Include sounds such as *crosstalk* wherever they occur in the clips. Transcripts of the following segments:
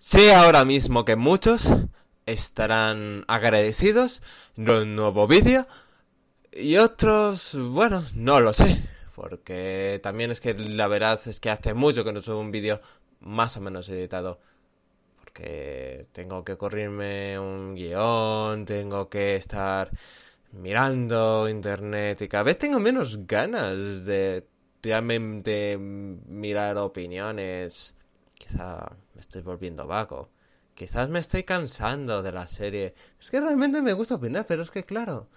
Sé ahora mismo que muchos estarán agradecidos de un nuevo vídeo y otros, bueno, no lo sé, porque también es que la verdad es que hace mucho que no subo un vídeo más o menos editado, porque tengo que correrme un guión, tengo que estar mirando internet y cada vez tengo menos ganas de realmente mirar opiniones Quizás me estoy volviendo vago. Quizás me estoy cansando de la serie. Es que realmente me gusta opinar, pero es que claro.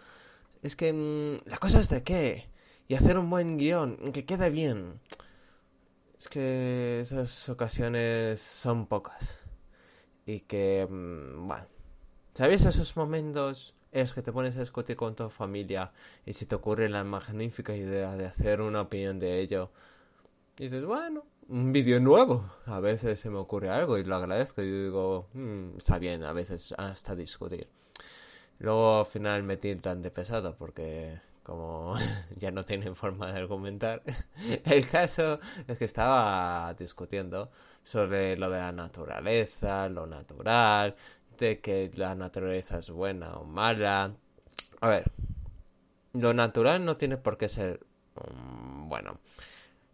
Es que mm, la cosa es de qué. Y hacer un buen guión, que quede bien. Es que esas ocasiones son pocas. Y que, mm, bueno. sabes esos momentos Es que te pones a discutir con tu familia y se te ocurre la magnífica idea de hacer una opinión de ello? Y dices, bueno, un vídeo nuevo. A veces se me ocurre algo y lo agradezco. Y digo, mm, está bien, a veces hasta discutir. Luego al final me tan de pesado porque como *laughs* ya no tienen forma de argumentar. *laughs* El caso es que estaba discutiendo sobre lo de la naturaleza, lo natural, de que la naturaleza es buena o mala. A ver, lo natural no tiene por qué ser mm, bueno.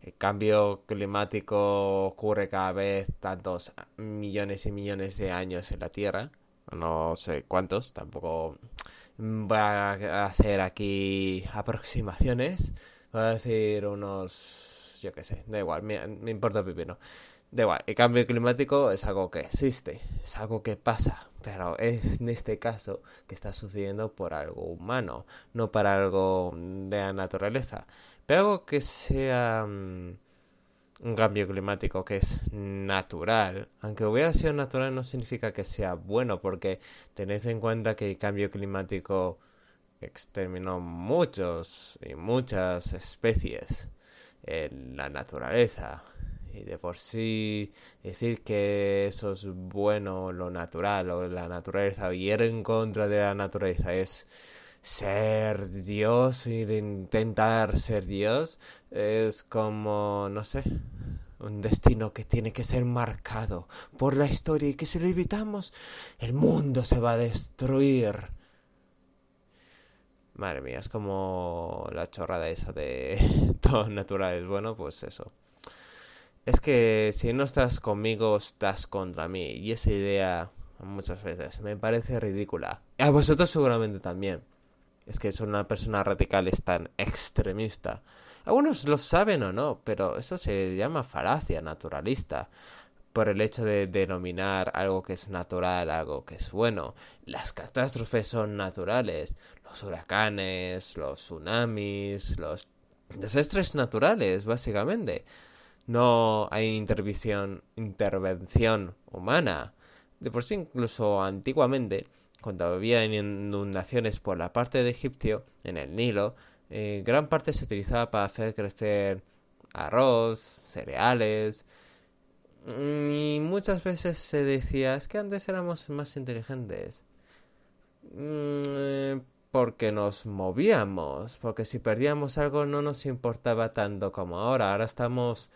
El cambio climático ocurre cada vez tantos millones y millones de años en la Tierra. No sé cuántos, tampoco voy a hacer aquí aproximaciones. Voy a decir unos, yo qué sé, da igual, me, importa el Da igual, el cambio climático es algo que existe, es algo que pasa, pero es en este caso que está sucediendo por algo humano, no para algo de la naturaleza pero que sea mm, un cambio climático que es natural, aunque hubiera sido natural no significa que sea bueno, porque tened en cuenta que el cambio climático exterminó muchos y muchas especies en la naturaleza. Y de por sí decir que eso es bueno, lo natural, o la naturaleza, y ir en contra de la naturaleza es ser Dios y intentar ser Dios es como, no sé, un destino que tiene que ser marcado por la historia y que si lo evitamos, el mundo se va a destruir. Madre mía, es como la chorrada esa de *laughs* todos naturales. bueno, pues eso. Es que si no estás conmigo, estás contra mí. Y esa idea muchas veces me parece ridícula. A vosotros seguramente también es que es una persona radical es tan extremista. Algunos lo saben o no, pero eso se llama falacia naturalista por el hecho de denominar algo que es natural, algo que es bueno. Las catástrofes son naturales, los huracanes, los tsunamis, los desastres naturales, básicamente. No hay intervención, intervención humana. De por sí, incluso antiguamente, cuando había inundaciones por la parte de Egipto, en el Nilo, eh, gran parte se utilizaba para hacer crecer arroz, cereales. Mm, y muchas veces se decía, es que antes éramos más inteligentes. Mm, eh, porque nos movíamos, porque si perdíamos algo no nos importaba tanto como ahora. Ahora estamos,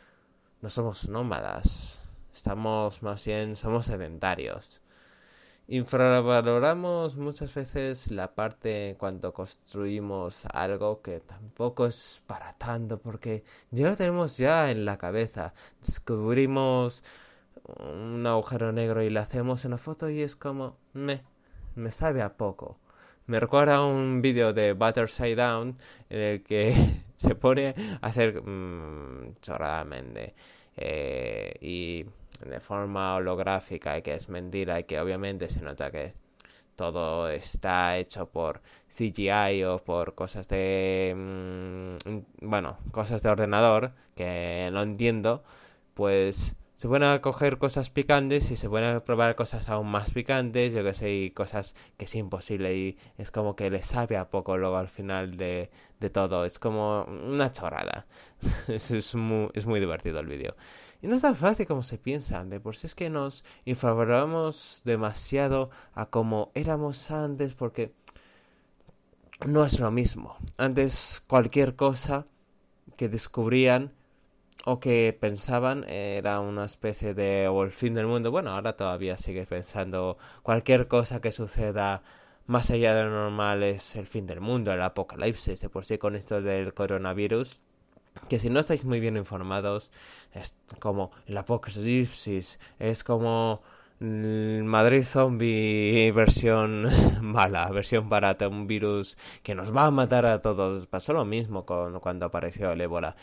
no somos nómadas, estamos más bien, somos sedentarios infravaloramos muchas veces la parte cuando construimos algo que tampoco es para tanto porque ya lo tenemos ya en la cabeza. Descubrimos un agujero negro y lo hacemos en la foto y es como me me sabe a poco. Me recuerda a un vídeo de Butterside Down en el que *laughs* se pone a hacer mmm, y de forma holográfica y que es mentira y que obviamente se nota que todo está hecho por CGI o por cosas de mm, mm, bueno cosas de ordenador que no entiendo pues se pueden a coger cosas picantes y se pueden a probar cosas aún más picantes, yo que sé, cosas que es imposible y es como que le sabe a poco luego al final de, todo, es como una chorrada. *laughs* es, muy, es muy divertido el vídeo. Y no es tan fácil como se piensa, de por si es que nos infavoramos demasiado a como éramos antes, porque no es lo mismo. Antes cualquier cosa que descubrían o que pensaban era una especie de o el fin del mundo. Bueno, ahora todavía sigue pensando cualquier cosa que suceda más allá de lo normal es el fin del mundo, el apocalipsis. De por sí con esto del coronavirus que si no estáis muy bien informados, es como el apocalipsis, es como Madrid zombie *laughs* versión *laughs* mala, versión barata, un virus que nos va a matar a todos. Pasó lo mismo con cuando apareció el ébola.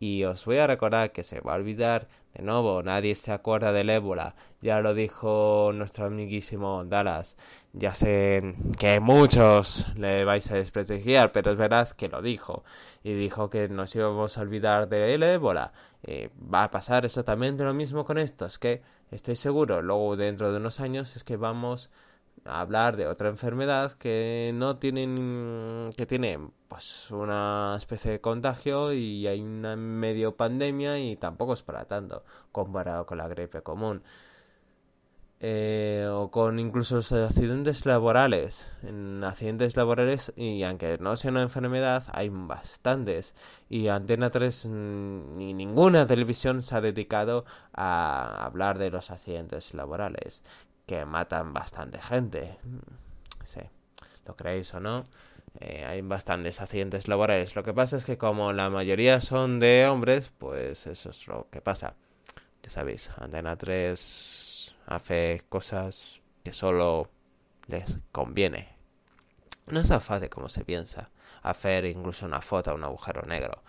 Y os voy a recordar que se va a olvidar de nuevo, nadie se acuerda del ébola. Ya lo dijo nuestro amiguísimo Dallas. Ya sé que muchos le vais a desprestigiar, pero es verdad que lo dijo. Y dijo que nos íbamos a olvidar del ébola. va a pasar exactamente lo mismo con estos, que estoy seguro, luego dentro de unos años es que vamos a hablar de otra enfermedad que no tienen que tiene pues una especie de contagio y hay una medio pandemia y tampoco es para tanto comparado con la gripe común. Eh, o con incluso los accidentes laborales. En accidentes laborales, y aunque no sea una enfermedad, hay bastantes. Y Antena 3 mm, ni ninguna televisión se ha dedicado a hablar de los accidentes laborales, que matan bastante gente. Sí, lo creéis o no. Eh, hay bastantes accidentes laborales. Lo que pasa es que como la mayoría son de hombres, pues eso es lo que pasa. Ya sabéis, Antena 3 hace cosas que solo les conviene. No es tan fácil como se piensa hacer incluso una foto a un agujero negro.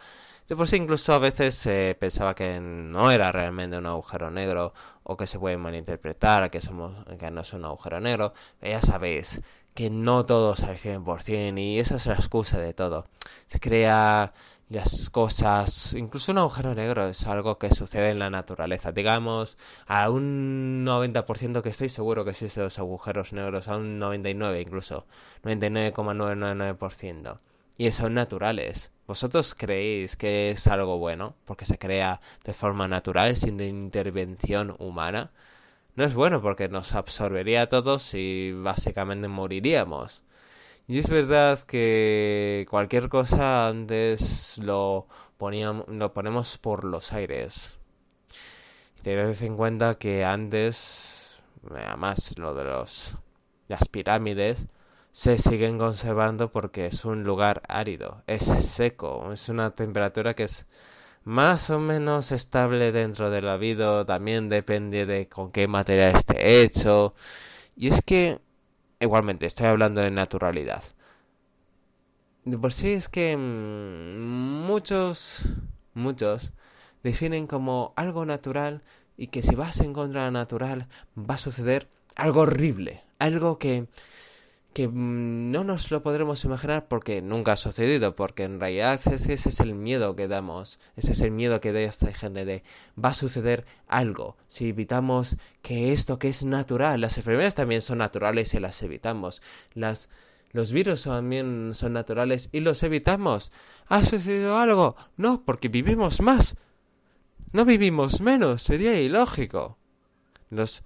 De por si incluso a veces se pensaba que no era realmente un agujero negro o que se puede malinterpretar que, somos, que no es un agujero negro. Ya sabéis que no todo es al 100% y esa es la excusa de todo. Se crea las cosas, incluso un agujero negro es algo que sucede en la naturaleza. Digamos, a un 90% que estoy seguro que existen los agujeros negros, a un 99 incluso, 99,999%. Y son naturales. ¿Vosotros creéis que es algo bueno? Porque se crea de forma natural, sin intervención humana. No es bueno porque nos absorbería a todos y básicamente moriríamos. Y es verdad que cualquier cosa antes lo, poníamos, lo ponemos por los aires. Tened en cuenta que antes, además lo de los, las pirámides, se siguen conservando porque es un lugar árido, es seco, es una temperatura que es más o menos estable dentro del vida también depende de con qué material esté hecho. Y es que Igualmente, estoy hablando de naturalidad. De pues por sí es que mm, muchos, muchos definen como algo natural y que si vas en contra de natural va a suceder algo horrible, algo que que mm, no nos lo podremos imaginar porque nunca ha sucedido, porque en realidad ese, es el miedo que damos, ese es el miedo que da esta gente de va a suceder algo, si evitamos que esto que es natural, las enfermedades también son naturales y las evitamos, las, los virus también son naturales y los evitamos, ha sucedido algo, no, porque vivimos más, no vivimos menos, sería ilógico. Los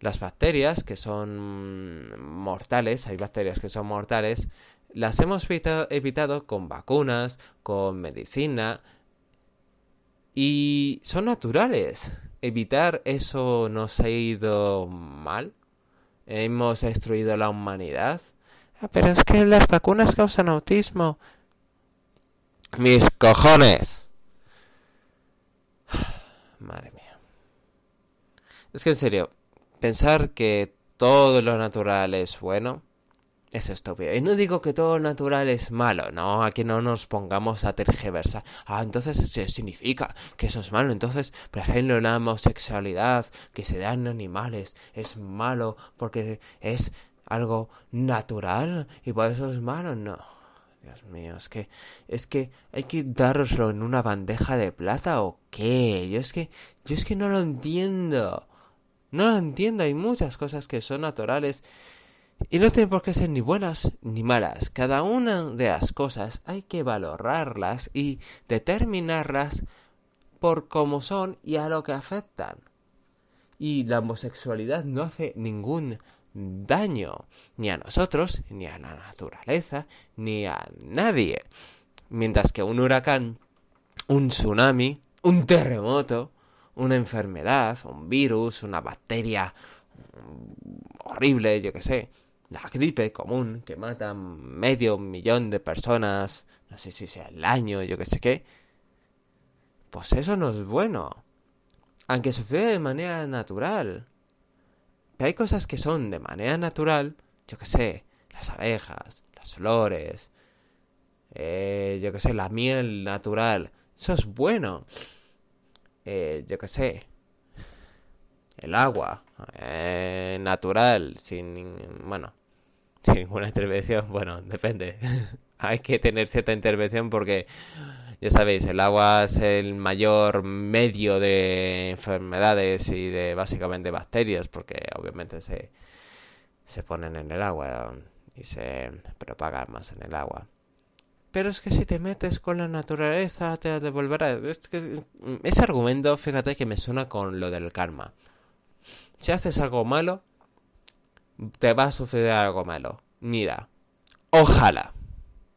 las bacterias que son mortales, hay bacterias que son mortales, las hemos evitado con vacunas, con medicina y son naturales. Evitar eso nos ha ido mal. Hemos destruido la humanidad. Ah, pero es que las vacunas causan autismo. Mis cojones. *sighs* Madre mía. Es que en serio, pensar que todo lo natural es bueno es estúpido. Y no digo que todo lo natural es malo, no, aquí no nos pongamos a tergiversar. Ah, entonces eso significa que eso es malo. Entonces, por ejemplo, la homosexualidad que se da en animales es malo porque es algo natural y por eso es malo. No. Dios mío, es que es que hay que daroslo en una bandeja de plata o qué? Yo es que yo es que no lo entiendo. No lo entiendo, hay muchas cosas que son naturales y no tienen por qué ser ni buenas ni malas. Cada una de las cosas hay que valorarlas y determinarlas por cómo son y a lo que afectan. Y la homosexualidad no hace ningún daño, ni a nosotros, ni a la naturaleza, ni a nadie. Mientras que un huracán, un tsunami, un terremoto, una enfermedad, un virus, una bacteria mm, horrible, yo que sé, la gripe común que mata medio millón de personas, no sé si sea el año, yo que sé qué, pues eso no es bueno. Aunque sucede de manera natural. Pero hay cosas que son de manera natural, yo que sé, las abejas, las flores, eh, yo que sé, la miel natural. Eso es bueno. Eh, yo qué sé, el agua eh, natural, sin, bueno, *laughs* ninguna intervención, bueno, *laughs* depende. Hay que tener cierta intervención porque, ya sabéis, el agua es el mayor medio de enfermedades y de básicamente bacterias, porque obviamente se, se ponen en el agua y se propagan más en el agua. Pero es que si te metes con la naturaleza te devolverá. que ese argumento, fíjate que me suena con lo del karma. Si haces algo malo, te va a suceder algo malo. Mira, ojalá.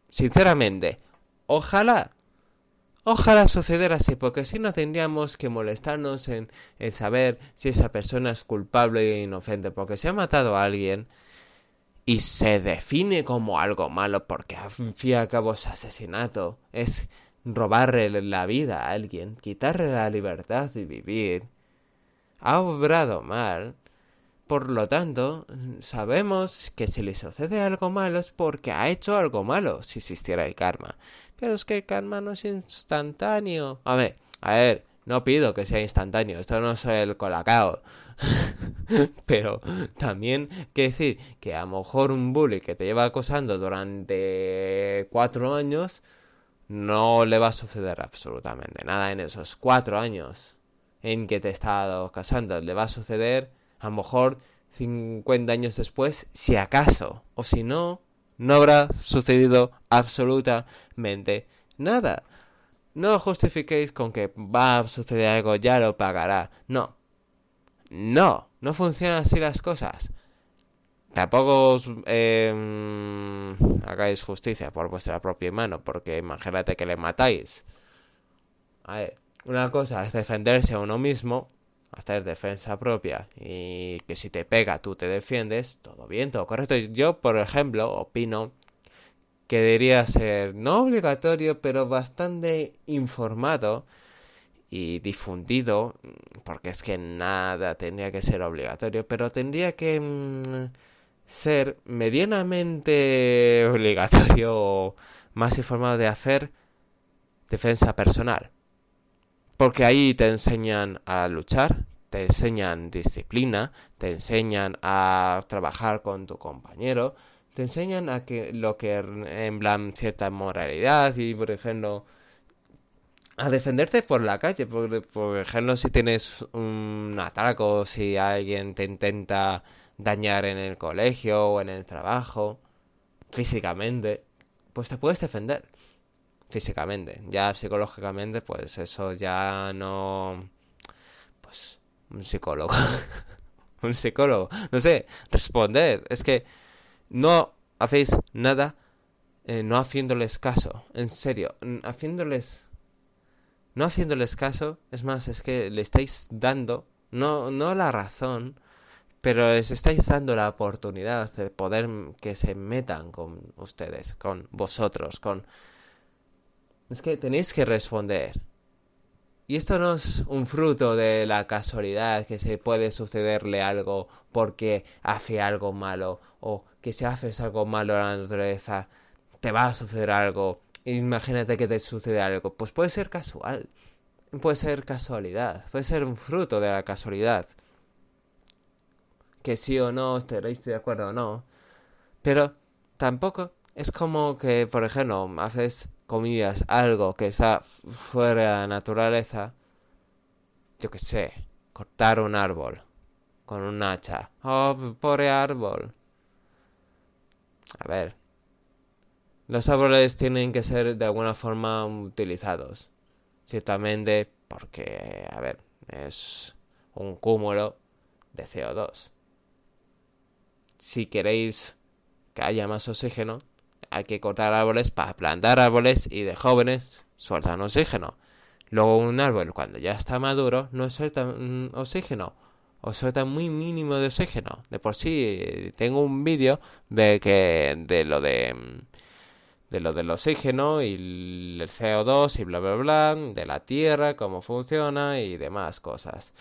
Sinceramente, ojalá Ojalá suceder así, porque si no tendríamos que molestarnos en, en, saber si esa persona es culpable e inocente, porque si ha matado a alguien, y se define como algo malo porque al fin y al cabo es asesinato, es robarle la vida a alguien, quitarle la libertad de vivir, ha obrado mal, por lo tanto, sabemos que si le sucede algo malo es porque ha hecho algo malo si existiera el karma. Pero es que el karma no es instantáneo. A ver, a ver, no pido que sea instantáneo, esto no es el colacao. *laughs* Pero también, que decir, que a lo mejor un bully que te lleva acosando durante cuatro años, no le va a suceder absolutamente nada en esos cuatro años en que te he estado casando. Le va a suceder a lo mejor 50 años después, si acaso. O si no, no habrá sucedido absolutamente nada. No justifiquéis con que va a suceder algo, ya lo pagará. No. No, no funcionan así las cosas. Tampoco os em, hagáis justicia por vuestra propia mano, porque imagínate que le matáis. una cosa es defenderse a uno mismo, hacer defensa propia, y que si te pega tú te defiendes, todo bien, todo correcto. Yo, por ejemplo, opino que debería ser no obligatorio, pero bastante informado y difundido, mm, porque es que nada tendría que ser obligatorio, pero tendría que mm, ser medianamente *laughs* obligatorio más informado de hacer defensa personal. Porque ahí te enseñan a luchar, te enseñan disciplina, te enseñan a trabajar con tu compañero, te enseñan a que lo que en plan cierta moralidad y por ejemplo a defenderte por la calle, por, por ejemplo si tienes un atraco, si alguien te intenta dañar en el colegio o en el trabajo físicamente, pues te puedes defender físicamente. Ya psicológicamente, pues eso ya no. Pues un psicólogo. *laughs* un psicólogo. No sé, responder. Es que no hacéis nada eh, no haciéndoles caso. En serio, haciéndoles... No haciéndoles caso, es más, es que le estáis dando, no, no la razón, pero les estáis dando la oportunidad de poder que se metan con ustedes, con vosotros, con... Es que tenéis que responder. Y esto no es un fruto de la casualidad que se puede sucederle algo porque hace algo malo o que si haces algo malo a la naturaleza te va a suceder algo. Imagínate que te sucede algo. Pues puede ser casual, puede ser casualidad, puede ser un fruto de la casualidad. Que sí o no estaréis de acuerdo o no. Pero tampoco es como que, por ejemplo, haces comidas, algo que está fuera de la naturaleza, yo qué sé, cortar un árbol con un hacha. Oh, pobre árbol. A ver. Los árboles tienen que ser de alguna forma utilizados. Ciertamente porque, a ver, es un cúmulo de CO2. Si queréis que haya más oxígeno, hay que cortar árboles para plantar árboles y de jóvenes sueltan oxígeno. Luego un árbol cuando ya está maduro no suelta mm, oxígeno o suelta muy mínimo de oxígeno. De por sí tengo un vídeo de que de lo de de lo del oxígeno y el CO2 y bla bla bla, de la tierra, cómo funciona y demás cosas.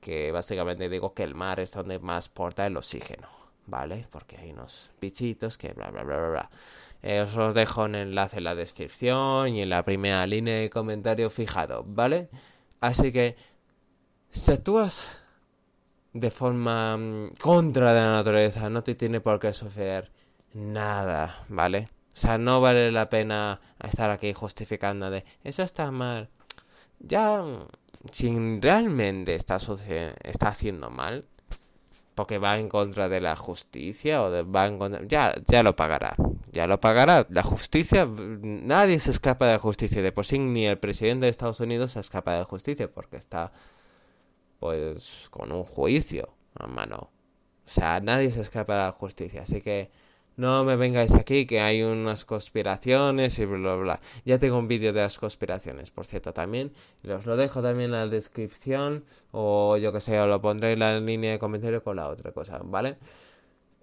Que básicamente digo que el mar es donde más porta el oxígeno, ¿vale? Porque hay unos bichitos que bla bla bla bla bla. Eh, os los dejo en el enlace en la descripción y en la primera línea de comentario fijado, ¿vale? Así que, si actúas de forma mm, contra de la naturaleza, no te tiene por qué suceder nada, ¿vale? O sea, no vale la pena estar aquí justificando de eso está mal. Ya, mm, si realmente está, está haciendo mal, porque va en contra de la justicia o de, va en contra, ya ya lo pagará ya lo pagará la justicia nadie se escapa de la justicia de por sí ni el presidente de Estados Unidos se escapa de la justicia porque está pues con un juicio a mano. o sea nadie se escapa de la justicia así que no me vengáis aquí que hay unas conspiraciones y bla, bla, Ya tengo un vídeo de las conspiraciones, por cierto, también. Os lo dejo también en la descripción o yo que sé, os lo pondré en la línea de comentarios con la otra cosa, ¿vale?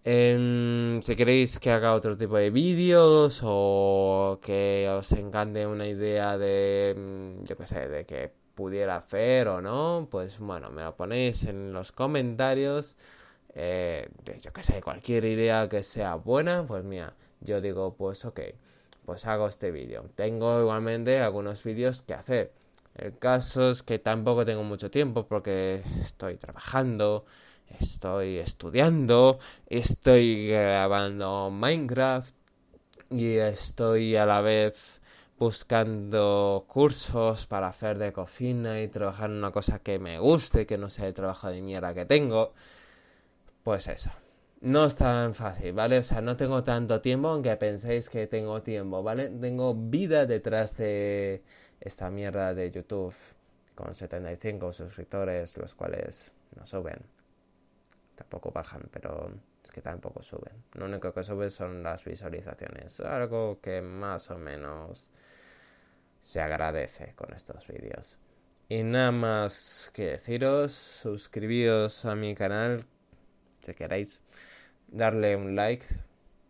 Em, si queréis que haga otro tipo de vídeos o que os encante una idea de, em, yo que sé, de que pudiera hacer o no, pues bueno, me lo ponéis en los comentarios. Eh, de, yo que sé, cualquier idea que sea buena, pues mira, yo digo, pues ok, pues hago este vídeo. Tengo igualmente algunos vídeos que hacer. El caso es que tampoco tengo mucho tiempo porque estoy trabajando, estoy estudiando, estoy grabando Minecraft y estoy a la vez buscando cursos para hacer de cocina y trabajar en una cosa que me guste, que no sea el trabajo de mierda que tengo. Pues eso. No es tan fácil, ¿vale? O sea, no tengo tanto tiempo, aunque penséis que tengo tiempo, ¿vale? Tengo vida detrás de esta mierda de YouTube con 75 suscriptores, los cuales no suben. Tampoco bajan, pero es que tampoco suben. Lo único que suben son las visualizaciones, algo que más o menos se agradece con estos vídeos. Y nada más que deciros, suscribíos a mi canal si queréis, darle un like,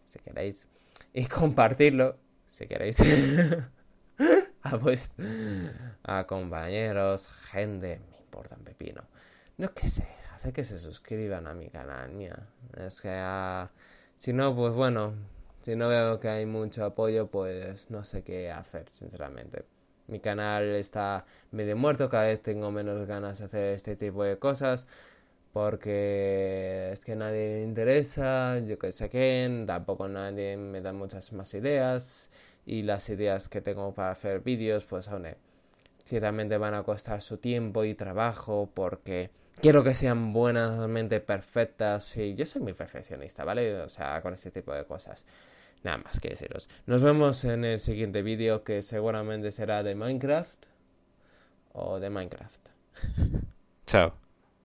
si queréis, y *laughs* compartirlo, si queréis, *laughs* a, vuestros a compañeros, gente, me importa un pepino. No que sé, hace que se suscriban a mi canal, mía. Es que ah, si no, pues bueno, si no veo que hay mucho apoyo, pues no sé qué hacer, sinceramente. Mi canal está medio muerto, cada vez tengo menos ganas de hacer este tipo de cosas porque es que nadie le interesa, yo que sé quién, tampoco nadie me da muchas más ideas y las ideas que tengo para hacer vídeos pues aún ciertamente van a costar su tiempo y trabajo porque quiero que sean buenas, perfectas y yo soy muy perfeccionista, ¿vale? O sea, con este tipo de cosas. Nada más que deciros. Nos vemos en el siguiente vídeo que seguramente será de Minecraft o de Minecraft. Chao.